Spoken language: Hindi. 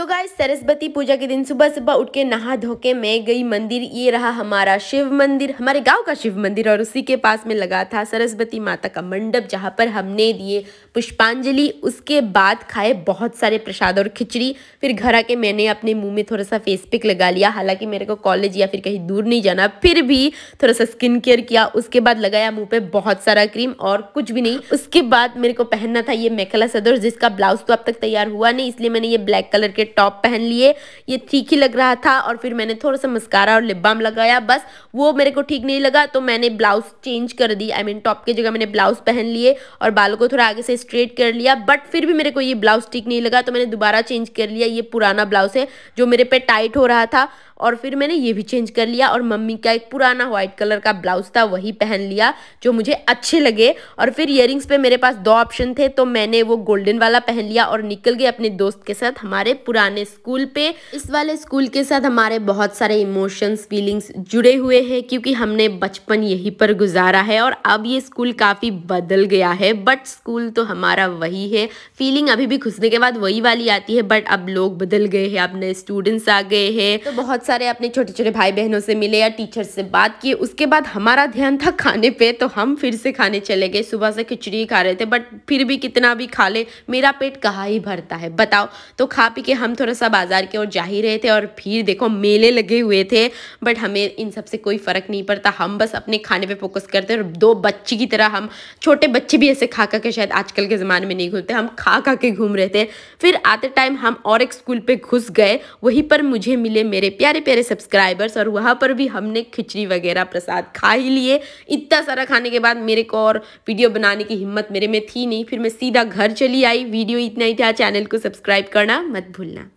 तो गाय सरस्वती पूजा के दिन सुबह सुबह उठ के नहा धो के मैं गई मंदिर ये रहा हमारा शिव मंदिर हमारे गांव का शिव मंदिर और उसी के पास में लगा था सरस्वती माता का मंडप जहां पर हमने दिए पुष्पांजलि उसके बाद खाए बहुत सारे प्रसाद और खिचड़ी फिर घर आके मैंने अपने मुंह में थोड़ा सा फेस पिक लगा लिया हालांकि मेरे को कॉलेज या फिर कहीं दूर नहीं जाना फिर भी थोड़ा सा स्किन केयर किया उसके बाद लगाया मुँह पे बहुत सारा क्रीम और कुछ भी नहीं उसके बाद मेरे को पहनना था ये मेखला सदर जिसका ब्लाउज तो अब तक तैयार हुआ नहीं इसलिए मैंने ये ब्लैक कलर के टॉप पहन लिए ये ठीक ही लग रहा था और फिर मैंने थोड़ा सा मस्कारा और लिप बाम लगाया बस वो मेरे को ठीक नहीं लगा तो मैंने ब्लाउज चेंज कर दी आई मीन टॉप की जगह मैंने ब्लाउज पहन लिए और बालों को थोड़ा आगे से स्ट्रेट कर लिया बट फिर भी मेरे को ये ब्लाउज ठीक नहीं लगा तो मैंने दोबारा चेंज कर लिया ये पुराना ब्लाउज है जो मेरे पे टाइट हो रहा था और फिर मैंने ये भी चेंज कर लिया और मम्मी का एक पुराना व्हाइट कलर का ब्लाउज था वही पहन लिया जो मुझे अच्छे लगे और फिर इयर पे मेरे पास दो ऑप्शन थे तो मैंने वो गोल्डन वाला पहन लिया और निकल गए अपने दोस्त के साथ हमारे पुराने स्कूल पे इस वाले स्कूल के साथ हमारे बहुत सारे इमोशंस फीलिंग्स जुड़े हुए हैं क्योंकि हमने बचपन यहीं पर गुजारा है और अब ये स्कूल काफ़ी बदल गया है बट स्कूल तो हमारा वही है फीलिंग अभी भी घुसने के बाद वही वाली आती है बट अब लोग बदल गए हैं अब नए स्टूडेंट्स आ गए हैं तो बहुत सारे अपने छोटे छोटे भाई बहनों से मिले या टीचर से बात की उसके बाद हमारा ध्यान था खाने पे तो हम फिर से खाने चले गए सुबह से खिचड़ी खा रहे थे बट फिर भी कितना भी खा ले मेरा पेट कहाँ ही भरता है बताओ तो खा पी के हम थोड़ा सा बाज़ार की ओर जा ही रहे थे और फिर देखो मेले लगे हुए थे बट हमें इन सबसे कोई फ़र्क नहीं पड़ता हम बस अपने खाने पर फोकस करते और दो बच्ची की तरह हम छोटे बच्चे भी ऐसे खा खा के शायद आजकल के ज़माने में नहीं घूमते हम खा खा के घूम रहे थे फिर आते टाइम हम और एक स्कूल पर घुस गए वहीं पर मुझे मिले मेरे प्यारे प्यारे प्यारे सब्सक्राइबर्स और वहाँ पर भी हमने खिचड़ी वगैरह प्रसाद खा ही लिए इतना सारा खाने के बाद मेरे को और वीडियो बनाने की हिम्मत मेरे में थी नहीं फिर मैं सीधा घर चली आई वीडियो इतना ही था चैनल को सब्सक्राइब करना मत भूलना